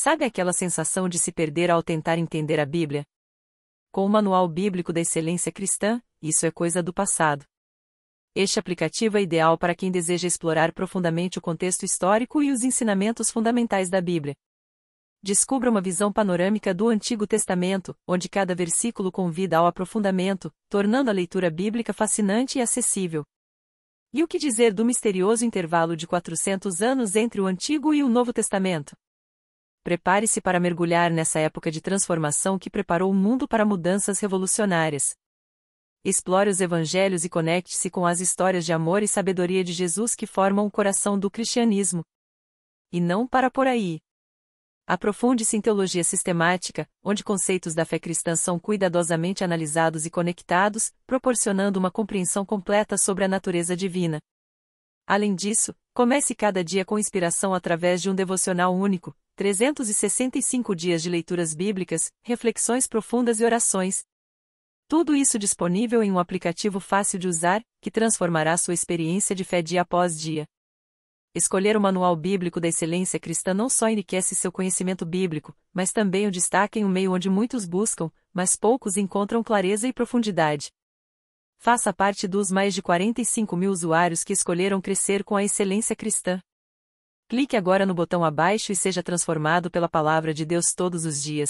Sabe aquela sensação de se perder ao tentar entender a Bíblia? Com o Manual Bíblico da Excelência Cristã, isso é coisa do passado. Este aplicativo é ideal para quem deseja explorar profundamente o contexto histórico e os ensinamentos fundamentais da Bíblia. Descubra uma visão panorâmica do Antigo Testamento, onde cada versículo convida ao aprofundamento, tornando a leitura bíblica fascinante e acessível. E o que dizer do misterioso intervalo de 400 anos entre o Antigo e o Novo Testamento? prepare-se para mergulhar nessa época de transformação que preparou o mundo para mudanças revolucionárias. Explore os evangelhos e conecte-se com as histórias de amor e sabedoria de Jesus que formam o coração do cristianismo. E não para por aí. Aprofunde-se em teologia sistemática, onde conceitos da fé cristã são cuidadosamente analisados e conectados, proporcionando uma compreensão completa sobre a natureza divina. Além disso, Comece cada dia com inspiração através de um devocional único, 365 dias de leituras bíblicas, reflexões profundas e orações. Tudo isso disponível em um aplicativo fácil de usar, que transformará sua experiência de fé dia após dia. Escolher o Manual Bíblico da Excelência Cristã não só enriquece seu conhecimento bíblico, mas também o destaca em um meio onde muitos buscam, mas poucos encontram clareza e profundidade. Faça parte dos mais de 45 mil usuários que escolheram crescer com a excelência cristã. Clique agora no botão abaixo e seja transformado pela palavra de Deus todos os dias,